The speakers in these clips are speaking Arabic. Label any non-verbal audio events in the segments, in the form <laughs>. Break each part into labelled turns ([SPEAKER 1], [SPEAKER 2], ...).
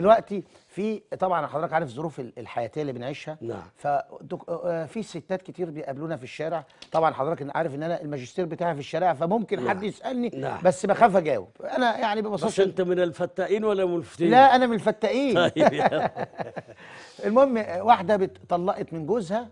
[SPEAKER 1] دلوقتي في طبعا حضرتك عارف الظروف الحياتيه اللي بنعيشها نعم ففي آه، آه، ستات كتير بيقابلونا في الشارع طبعا حضرتك عارف ان انا الماجستير بتاعي في الشارع فممكن لا. حد نعم. يسالني نعم. بس بخاف اجاوب انا يعني ببساطه بس انت
[SPEAKER 2] من الفتاقين ولا من الفتاقين؟ لا انا
[SPEAKER 1] من الفتاقين طيب <laughs> المهم واحده بتطلقت من جوزها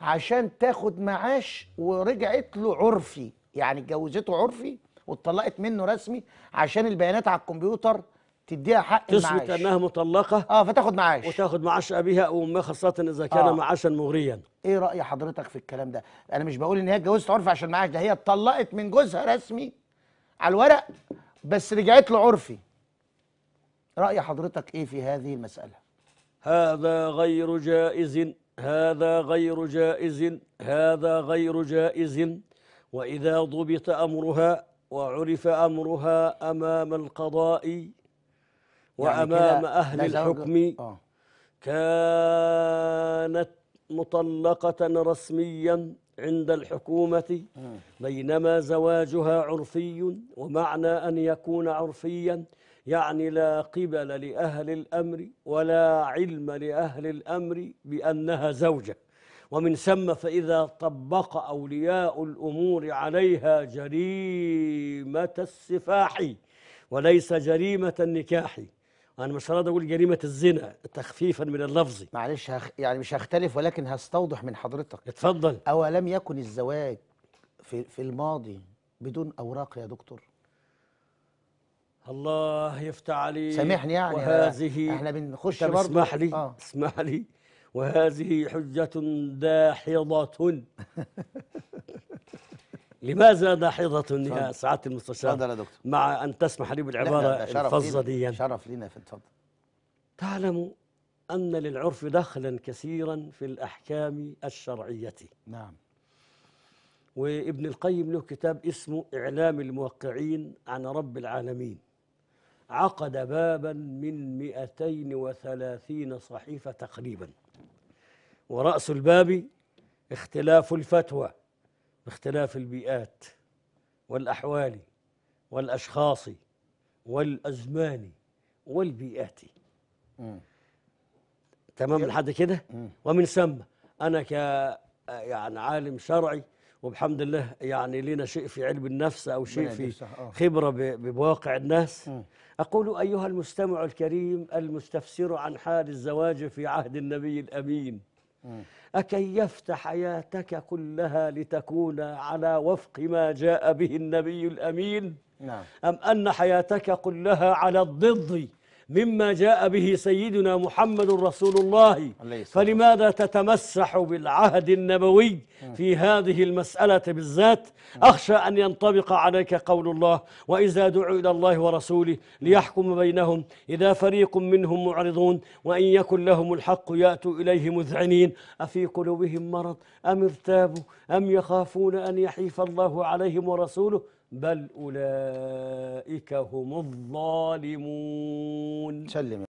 [SPEAKER 1] عشان تاخد معاش ورجعت له عرفي يعني اتجوزته عرفي واتطلقت منه رسمي عشان البيانات على الكمبيوتر تديها حق تثبت انها مطلقه اه فتاخد معاش وتاخد معاش ابيها او امها خاصه اذا كان آه. معاشا مغريا ايه راي حضرتك في الكلام ده انا مش بقول ان هي اتجوزت عرفي عشان معاش ده هي اتطلقت من جوزها رسمي على الورق بس رجعت له عرفي راي حضرتك ايه في هذه المساله
[SPEAKER 2] هذا غير جائز هذا غير جائز هذا غير جائز واذا ضبط امرها وعرف امرها امام القضاء يعني وأمام يعني أهل الحكم آه. كانت مطلقة رسميا عند الحكومة آه. بينما زواجها عرفي ومعنى أن يكون عرفيا يعني لا قبل لأهل الأمر ولا علم لأهل الأمر بأنها زوجة ومن ثم فإذا طبق أولياء الأمور عليها جريمة السفاح وليس جريمة النكاح انا مش راضي
[SPEAKER 1] اقول جريمه الزنا تخفيفا من اللفظ معلش هخ... يعني مش هختلف ولكن هستوضح من حضرتك اتفضل أو لم يكن الزواج في في الماضي بدون اوراق يا دكتور
[SPEAKER 2] الله يفتح عليك سامحني يعني وهذه احنا بنخش برضه اسمح لي آه. اسمح لي وهذه حجة داحضة <laughs> لماذا داحظة يا سعادة المستشار تفضل يا دكتور مع أن تسمح لي بالعبارة الفظة دي شرف لينا في اتفضل تعلم أن للعرف دخلا كثيرا في الأحكام الشرعية نعم وابن القيم له كتاب اسمه إعلام الموقعين عن رب العالمين عقد بابا من 230 صحيفة تقريبا ورأس الباب اختلاف الفتوى باختلاف البيئات والأحوال والأشخاص والأزمان والبيئات م. تمام لحد كده ومن ثم أنا ك يعني عالم شرعي وبحمد الله يعني لنا شيء في علم النفس أو شيء في آه. خبرة بواقع الناس أقول أيها المستمع الكريم المستفسر عن حال الزواج في عهد النبي الأمين أكي يفتح حياتك كلها لتكون على وفق ما جاء به النبي الأمين نعم. أم أن حياتك كلها على الضد مما جاء به سيدنا محمد رسول الله فلماذا تتمسح بالعهد النبوي في هذه المسألة بالذات أخشى أن ينطبق عليك قول الله وإذا دعوا إلى الله ورسوله ليحكم بينهم إذا فريق منهم معرضون وإن يكن لهم الحق يأتوا إليه مذعنين أفي قلوبهم مرض أم ارتابوا أم يخافون أن يحيف الله عليهم ورسوله بل أولئك هم الظالمون سلم